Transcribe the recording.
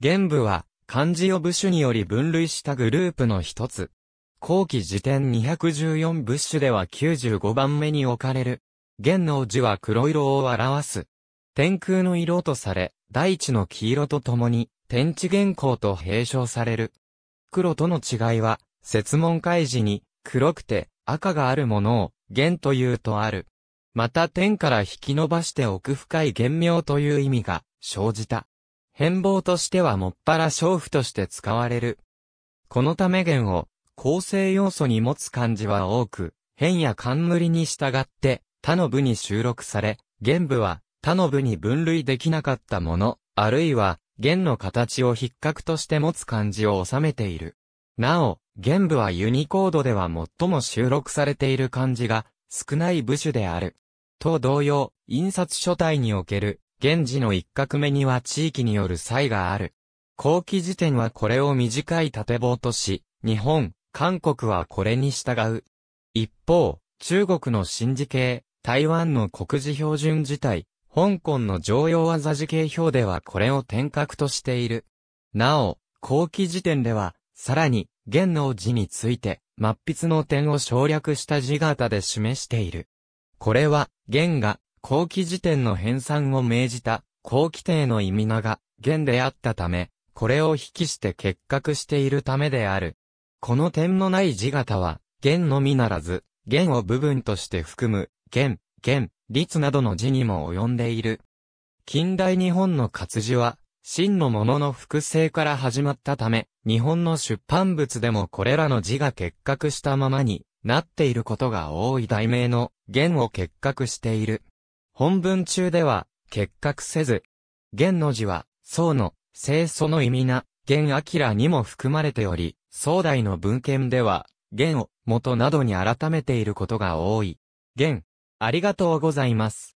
玄武は、漢字を部首により分類したグループの一つ。後期辞典214部首では95番目に置かれる。玄の字は黒色を表す。天空の色とされ、大地の黄色とともに、天地玄光と併称される。黒との違いは、説問開示に、黒くて赤があるものを、玄というとある。また天から引き伸ばして奥深い玄妙という意味が生じた。変貌としてはもっぱら娼婦として使われる。このため弦を構成要素に持つ漢字は多く、変や冠に従って他の部に収録され、弦部は他の部に分類できなかったもの、あるいは弦の形を筆格として持つ漢字を収めている。なお、弦部はユニコードでは最も収録されている漢字が少ない部首である。と同様、印刷書体における現時の一画目には地域による差異がある。後期時点はこれを短い縦棒とし、日本、韓国はこれに従う。一方、中国の新字形、台湾の国字標準自体、香港の常用技字形表ではこれを点角としている。なお、後期時点では、さらに、元の字について、末筆の点を省略した字型で示している。これは、元が、後期辞典の編纂を命じた、後期帝の意味名が、元であったため、これを引きして結核しているためである。この点のない字型は、元のみならず、元を部分として含む、元、元、律などの字にも及んでいる。近代日本の活字は、真のものの複製から始まったため、日本の出版物でもこれらの字が結核したままになっていることが多い題名の元を結核している。本文中では、結核せず、玄の字は、宋の、清楚の意味な、玄明にも含まれており、宋代の文献では、玄を、元などに改めていることが多い。玄、ありがとうございます。